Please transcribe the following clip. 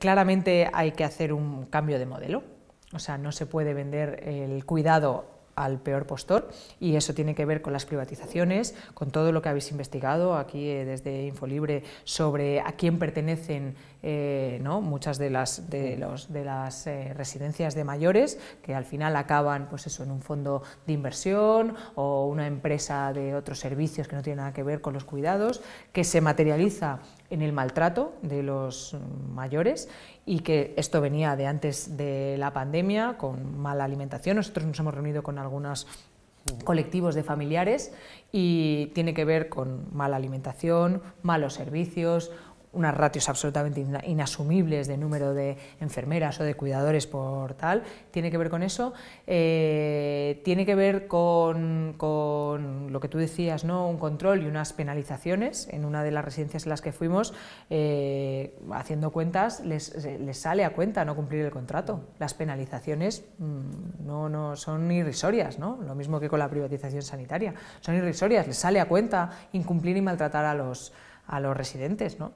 Claramente hay que hacer un cambio de modelo, o sea, no se puede vender el cuidado al peor postor y eso tiene que ver con las privatizaciones, con todo lo que habéis investigado aquí eh, desde Infolibre sobre a quién pertenecen eh, ¿no? muchas de las, eh, residencias de mayores que al final acaban pues eso, en un fondo de inversión o una empresa de otros servicios que no tiene nada que ver con los cuidados, que se materializa en el maltrato de los mayores y que esto venía de antes de la pandemia, con mala alimentación. Nosotros nos hemos reunido con algunos colectivos de familiares y tiene que ver con mala alimentación, malos servicios, unas ratios absolutamente inasumibles de número de enfermeras o de cuidadores por tal, tiene que ver con eso, eh, tiene que ver con lo que tú decías, ¿no? un control y unas penalizaciones. En una de las residencias en las que fuimos, eh, haciendo cuentas, les, eh, les, sale a cuenta no cumplir el contrato. Las penalizaciones mm, no, no son irrisorias, ¿no? lo mismo que con la privatización sanitaria. Son irrisorias, les sale a cuenta incumplir y maltratar a los, a los residentes. ¿no?